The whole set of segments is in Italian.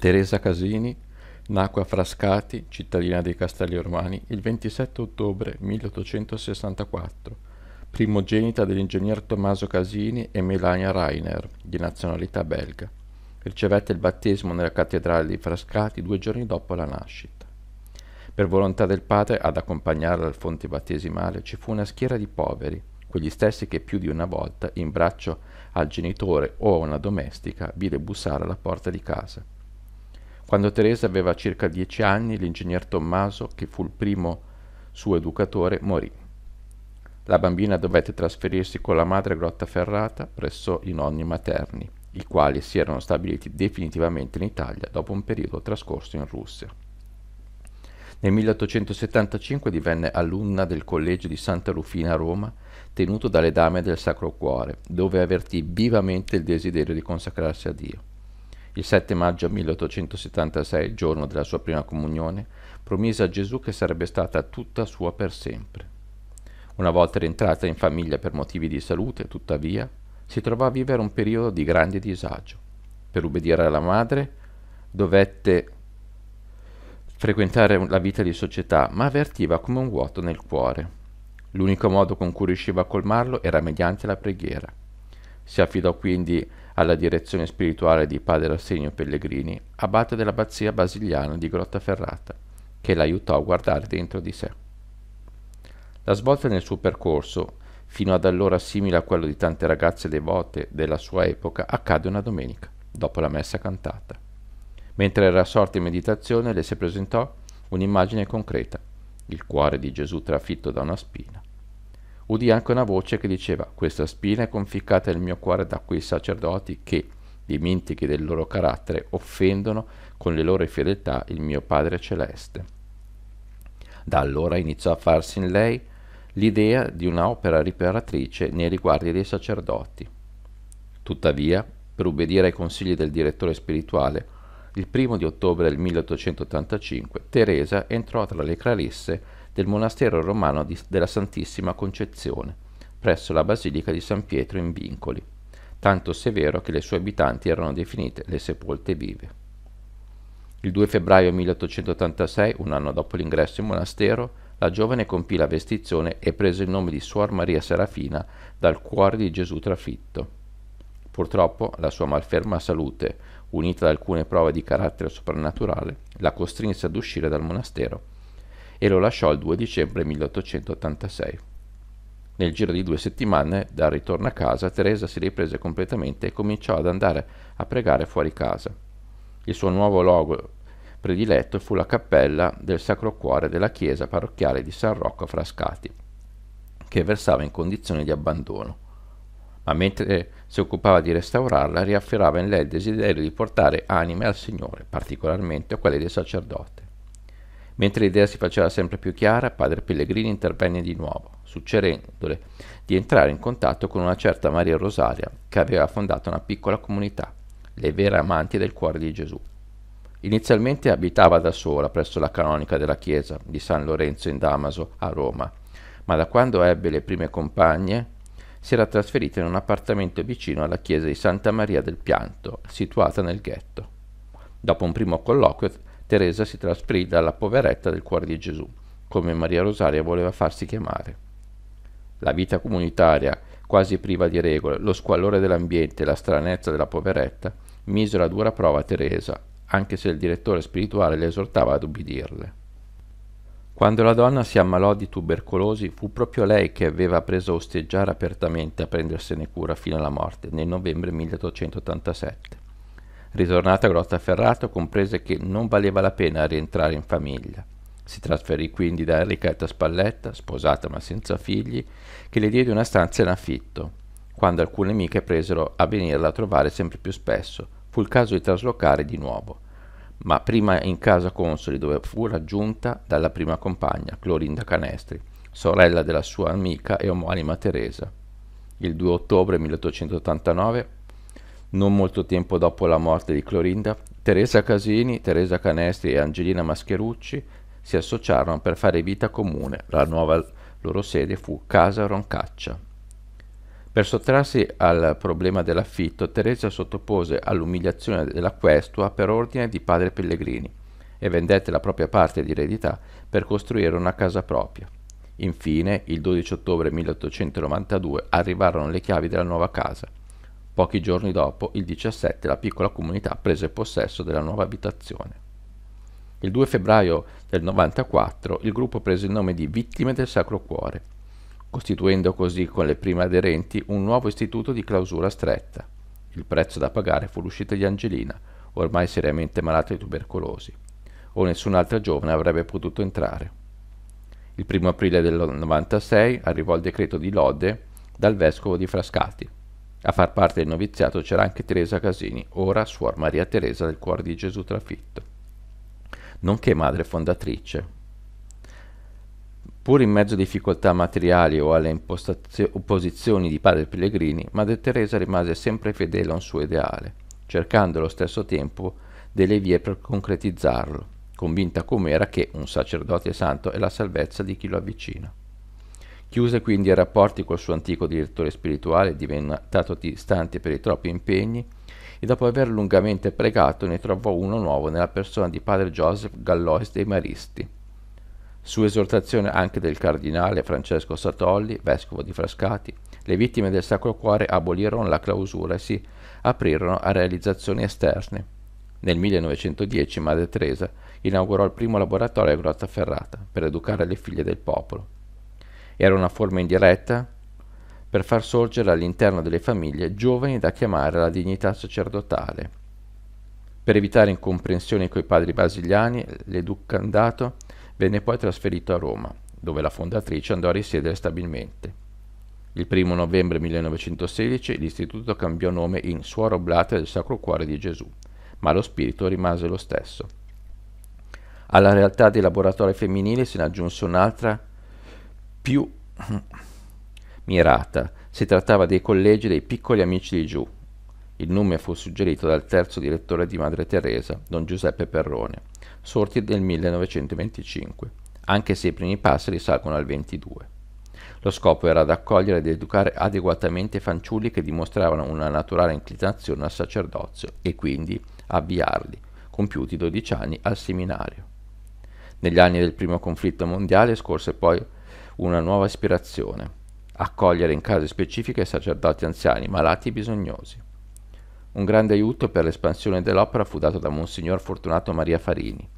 Teresa Casini nacque a Frascati, cittadina dei Castelli Romani, il 27 ottobre 1864, primogenita dell'ingegner Tommaso Casini e Melania Rainer, di nazionalità belga. Ricevette il battesimo nella cattedrale di Frascati due giorni dopo la nascita. Per volontà del padre, ad accompagnarla al fonte battesimale ci fu una schiera di poveri, quegli stessi che più di una volta, in braccio al genitore o a una domestica, vide bussare alla porta di casa. Quando Teresa aveva circa dieci anni, l'ingegner Tommaso, che fu il primo suo educatore, morì. La bambina dovette trasferirsi con la madre a Grottaferrata presso i nonni materni, i quali si erano stabiliti definitivamente in Italia dopo un periodo trascorso in Russia. Nel 1875 divenne alunna del collegio di Santa Rufina a Roma, tenuto dalle dame del Sacro Cuore, dove avvertì vivamente il desiderio di consacrarsi a Dio. Il 7 maggio 1876, giorno della sua prima comunione, promise a Gesù che sarebbe stata tutta sua per sempre. Una volta rientrata in famiglia per motivi di salute, tuttavia, si trovò a vivere un periodo di grande disagio. Per ubbidire alla madre, dovette frequentare la vita di società, ma avvertiva come un vuoto nel cuore. L'unico modo con cui riusciva a colmarlo era mediante la preghiera. Si affidò quindi alla direzione spirituale di padre Arsenio Pellegrini, abate dell'abbazia basiliana di Grottaferrata, che l'aiutò a guardare dentro di sé. La svolta nel suo percorso, fino ad allora simile a quello di tante ragazze devote della sua epoca, accade una domenica, dopo la messa cantata. Mentre era assorta in meditazione, le si presentò un'immagine concreta, il cuore di Gesù trafitto da una spina udì anche una voce che diceva questa spina è conficcata nel mio cuore da quei sacerdoti che, dimentichi del loro carattere, offendono con le loro fedeltà il mio Padre Celeste. Da allora iniziò a farsi in lei l'idea di un'opera riparatrice nei riguardi dei sacerdoti. Tuttavia, per ubbidire ai consigli del direttore spirituale, il primo di ottobre del 1885 Teresa entrò tra le clarisse del monastero romano di, della Santissima Concezione, presso la Basilica di San Pietro in Vincoli, tanto severo che le sue abitanti erano definite le sepolte vive. Il 2 febbraio 1886, un anno dopo l'ingresso in monastero, la giovane compì la vestizione e prese il nome di Suor Maria Serafina dal cuore di Gesù trafitto. Purtroppo la sua malferma salute, unita ad alcune prove di carattere soprannaturale, la costrinse ad uscire dal monastero e lo lasciò il 2 dicembre 1886. Nel giro di due settimane, dal ritorno a casa, Teresa si riprese completamente e cominciò ad andare a pregare fuori casa. Il suo nuovo luogo prediletto fu la cappella del Sacro Cuore della chiesa parrocchiale di San Rocco a Frascati, che versava in condizioni di abbandono. Ma mentre si occupava di restaurarla, riafferrava in lei il desiderio di portare anime al Signore, particolarmente quelle del sacerdote. Mentre l'idea si faceva sempre più chiara, padre Pellegrini intervenne di nuovo, suggerendole di entrare in contatto con una certa Maria Rosaria, che aveva fondato una piccola comunità, le vere amanti del cuore di Gesù. Inizialmente abitava da sola presso la canonica della chiesa di San Lorenzo in Damaso, a Roma, ma da quando ebbe le prime compagne si era trasferita in un appartamento vicino alla chiesa di Santa Maria del Pianto, situata nel ghetto. Dopo un primo colloquio Teresa si trasferì dalla poveretta del cuore di Gesù, come Maria Rosaria voleva farsi chiamare. La vita comunitaria, quasi priva di regole, lo squallore dell'ambiente e la stranezza della poveretta misero a dura prova Teresa, anche se il direttore spirituale le esortava ad ubbidirle. Quando la donna si ammalò di tubercolosi fu proprio lei che aveva preso a osteggiare apertamente a prendersene cura fino alla morte nel novembre 1887. Ritornata a Grottaferrato comprese che non valeva la pena rientrare in famiglia. Si trasferì quindi da Enrichetta Spalletta, sposata ma senza figli, che le diede una stanza in affitto, quando alcune amiche presero a venirla a trovare sempre più spesso. Fu il caso di traslocare di nuovo, ma prima in casa Consoli dove fu raggiunta dalla prima compagna, Clorinda Canestri, sorella della sua amica e omonima Teresa. Il 2 ottobre 1889 non molto tempo dopo la morte di Clorinda, Teresa Casini, Teresa Canestri e Angelina Mascherucci si associarono per fare vita comune. La nuova loro sede fu Casa Roncaccia. Per sottrarsi al problema dell'affitto, Teresa sottopose all'umiliazione della questua per ordine di padre Pellegrini e vendette la propria parte di eredità per costruire una casa propria. Infine, il 12 ottobre 1892 arrivarono le chiavi della nuova casa Pochi giorni dopo, il 17, la piccola comunità prese possesso della nuova abitazione. Il 2 febbraio del 94 il gruppo prese il nome di Vittime del Sacro Cuore, costituendo così con le prime aderenti un nuovo istituto di clausura stretta. Il prezzo da pagare fu l'uscita di Angelina, ormai seriamente malata di tubercolosi, o nessun'altra giovane avrebbe potuto entrare. Il 1 aprile del 96 arrivò il decreto di lode dal vescovo di Frascati, a far parte del noviziato c'era anche Teresa Casini, ora Suor Maria Teresa del Cuore di Gesù Trafitto, nonché madre fondatrice. Pur in mezzo a difficoltà materiali o alle opposizioni di padre Pellegrini, madre Teresa rimase sempre fedele a un suo ideale, cercando allo stesso tempo delle vie per concretizzarlo, convinta com'era che un sacerdote santo è la salvezza di chi lo avvicina. Chiuse quindi i rapporti col suo antico direttore spirituale, diventato distante per i troppi impegni, e dopo aver lungamente pregato ne trovò uno nuovo nella persona di padre Joseph Gallois dei Maristi. Su esortazione anche del cardinale Francesco Satolli, vescovo di Frascati, le vittime del Sacro Cuore abolirono la clausura e si aprirono a realizzazioni esterne. Nel 1910 Madre Teresa inaugurò il primo laboratorio a Ferrata per educare le figlie del popolo. Era una forma indiretta per far sorgere all'interno delle famiglie giovani da chiamare alla dignità sacerdotale. Per evitare incomprensioni coi padri basiliani, l'educandato venne poi trasferito a Roma, dove la fondatrice andò a risiedere stabilmente. Il 1 novembre 1916 l'istituto cambiò nome in Suora Oblate del Sacro Cuore di Gesù, ma lo spirito rimase lo stesso. Alla realtà dei laboratori femminili se ne aggiunse un'altra più mirata. Si trattava dei collegi dei piccoli amici di giù. Il nome fu suggerito dal terzo direttore di Madre Teresa, don Giuseppe Perrone, sorti nel 1925, anche se i primi passi risalgono al 22. Lo scopo era ad accogliere ed educare adeguatamente fanciulli che dimostravano una naturale inclinazione al sacerdozio e quindi avviarli, compiuti 12 anni, al seminario. Negli anni del primo conflitto mondiale scorse poi una nuova ispirazione, accogliere in case specifiche sacerdoti anziani, malati e bisognosi. Un grande aiuto per l'espansione dell'opera fu dato da Monsignor Fortunato Maria Farini,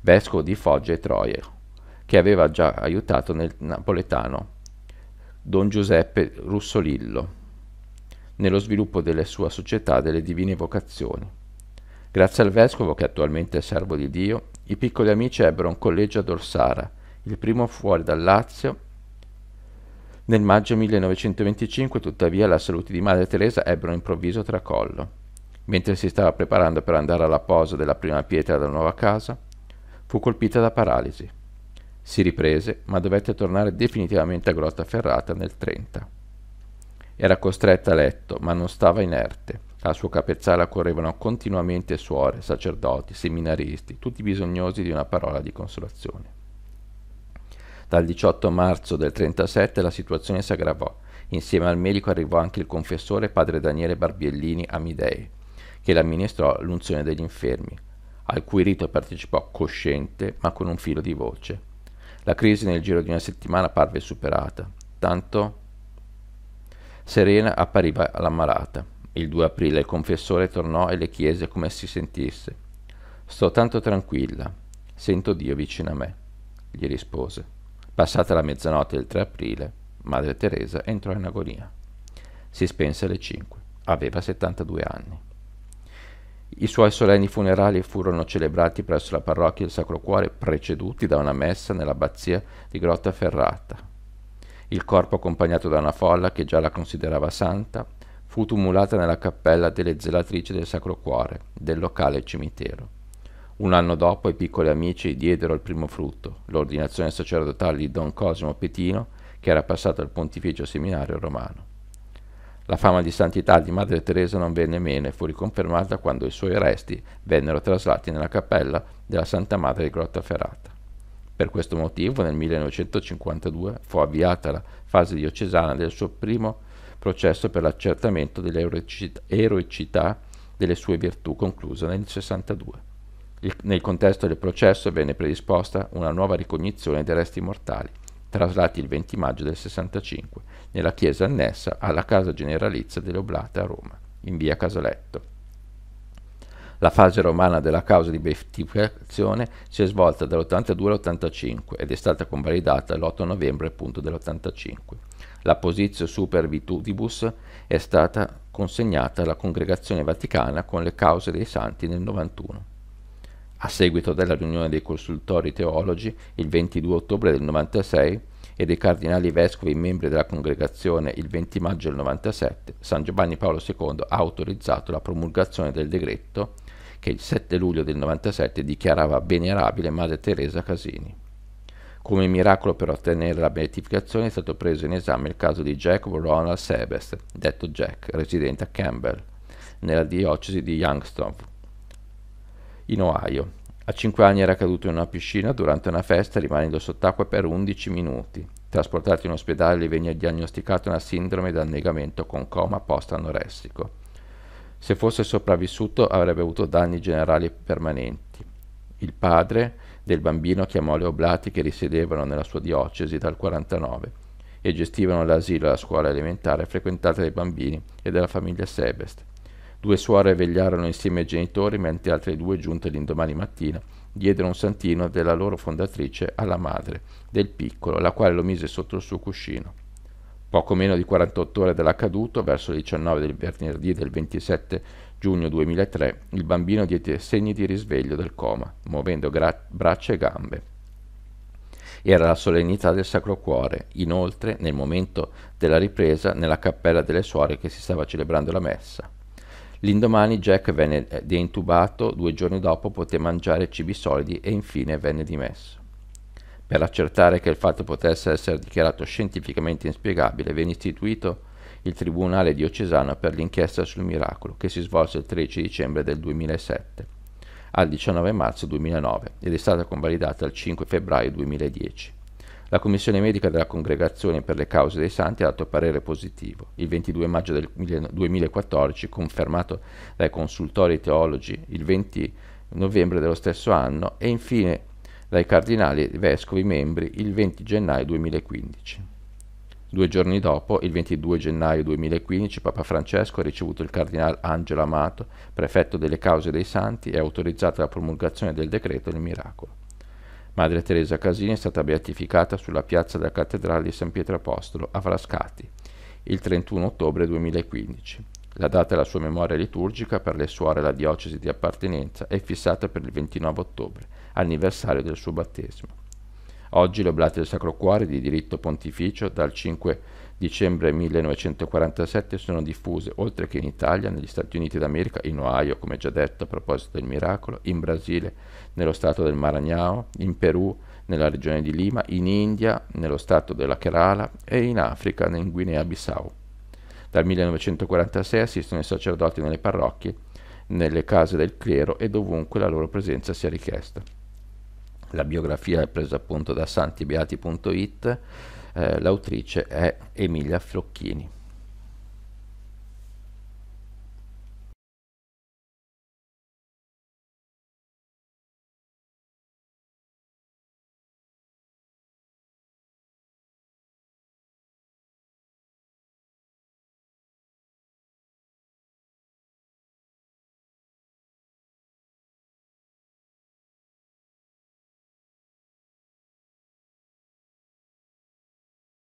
vescovo di Foggia e Troie, che aveva già aiutato nel napoletano Don Giuseppe Russolillo nello sviluppo della sua società delle divine vocazioni. Grazie al vescovo, che attualmente è servo di Dio, i piccoli amici ebbero un collegio ad Orsara, il primo fuori dal Lazio. Nel maggio 1925, tuttavia, la salute di Madre Teresa ebbe un improvviso tracollo. Mentre si stava preparando per andare alla posa della prima pietra della nuova casa, fu colpita da paralisi. Si riprese, ma dovette tornare definitivamente a Grottaferrata nel 30. Era costretta a letto, ma non stava inerte. Al suo capezzale accorrevano continuamente suore, sacerdoti, seminaristi, tutti bisognosi di una parola di consolazione. Dal 18 marzo del 1937 la situazione si aggravò. Insieme al medico arrivò anche il confessore padre Daniele Barbiellini Amidei, che le amministrò l'unzione degli infermi, al cui rito partecipò cosciente ma con un filo di voce. La crisi nel giro di una settimana parve superata, tanto serena appariva l'ammalata. Il 2 aprile il confessore tornò e le chiese come si sentisse. Sto tanto tranquilla, sento Dio vicino a me, gli rispose. Passata la mezzanotte del 3 aprile, Madre Teresa entrò in agonia. Si spense alle 5. Aveva 72 anni. I suoi solenni funerali furono celebrati presso la parrocchia del Sacro Cuore, preceduti da una messa nell'abbazia di Grotta Ferrata. Il corpo, accompagnato da una folla che già la considerava santa, fu tumulata nella cappella delle zelatrici del Sacro Cuore, del locale cimitero. Un anno dopo i piccoli amici diedero il primo frutto, l'ordinazione sacerdotale di Don Cosimo Petino, che era passato al pontificio seminario romano. La fama di santità di Madre Teresa non venne meno e fu riconfermata quando i suoi resti vennero traslati nella cappella della Santa Madre di Grottaferrata. Per questo motivo nel 1952 fu avviata la fase diocesana del suo primo processo per l'accertamento dell'eroicità delle sue virtù conclusa nel 62. Il, nel contesto del processo venne predisposta una nuova ricognizione dei resti mortali, traslati il 20 maggio del 65 nella chiesa annessa alla casa generalizia delle Oblate a Roma, in via Casaletto. La fase romana della causa di beatificazione si è svolta dall'82 all'85 ed è stata convalidata l'8 novembre appunto dell'85. La posizio super vitudibus è stata consegnata alla Congregazione Vaticana con le cause dei santi nel 91 a seguito della riunione dei consultori teologi il 22 ottobre del 96 e dei cardinali vescovi membri della congregazione il 20 maggio del 97, San Giovanni Paolo II ha autorizzato la promulgazione del decreto che il 7 luglio del 97 dichiarava venerabile Madre Teresa Casini. Come miracolo per ottenere la beatificazione è stato preso in esame il caso di Jacob Ronald Sebest, detto Jack, residente a Campbell, nella diocesi di Youngstown, in Ohio. A 5 anni era caduto in una piscina durante una festa rimanendo sott'acqua per 11 minuti. Trasportato in ospedale gli venne diagnosticata una sindrome di annegamento con coma post-anoressico. Se fosse sopravvissuto avrebbe avuto danni generali permanenti. Il padre del bambino chiamò le oblati che risiedevano nella sua diocesi dal 49 e gestivano l'asilo e la scuola elementare frequentata dai bambini e dalla famiglia Sebest. Due suore vegliarono insieme ai genitori, mentre altre due, giunte l'indomani mattina, diedero un santino della loro fondatrice alla madre del piccolo, la quale lo mise sotto il suo cuscino. Poco meno di 48 ore dall'accaduto, verso le 19 del venerdì del 27 giugno 2003, il bambino diede segni di risveglio del coma, muovendo gra- braccia e gambe. Era la solennità del Sacro Cuore, inoltre nel momento della ripresa nella cappella delle suore che si stava celebrando la messa. L'indomani Jack venne eh, deintubato, due giorni dopo poté mangiare cibi solidi e infine venne dimesso. Per accertare che il fatto potesse essere dichiarato scientificamente inspiegabile, venne istituito il Tribunale diocesano per l'inchiesta sul miracolo, che si svolse il 13 dicembre del 2007 al 19 marzo 2009 ed è stata convalidata il 5 febbraio 2010. La Commissione Medica della Congregazione per le Cause dei Santi ha dato parere positivo. Il 22 maggio del 2014, confermato dai consultori teologi il 20 novembre dello stesso anno e infine dai cardinali vescovi membri il 20 gennaio 2015. Due giorni dopo, il 22 gennaio 2015, Papa Francesco ha ricevuto il cardinale Angelo Amato, prefetto delle cause dei santi, e ha autorizzato la promulgazione del decreto del Miracolo. Madre Teresa Casini è stata beatificata sulla piazza della Cattedrale di San Pietro Apostolo a Frascati il 31 ottobre 2015. La data della sua memoria liturgica per le suore e la diocesi di appartenenza è fissata per il 29 ottobre, anniversario del suo battesimo. Oggi l'oblate del Sacro Cuore di diritto pontificio dal 5 ottobre dicembre 1947 sono diffuse, oltre che in Italia, negli Stati Uniti d'America, in Ohio, come già detto a proposito del miracolo, in Brasile, nello stato del Maranhão, in Perù, nella regione di Lima, in India, nello stato della Kerala e in Africa, in Guinea-Bissau. Dal 1946 assistono i sacerdoti nelle parrocchie, nelle case del clero e dovunque la loro presenza sia richiesta. La biografia è presa appunto da santibeati.it eh, l'autrice è Emilia Flocchini.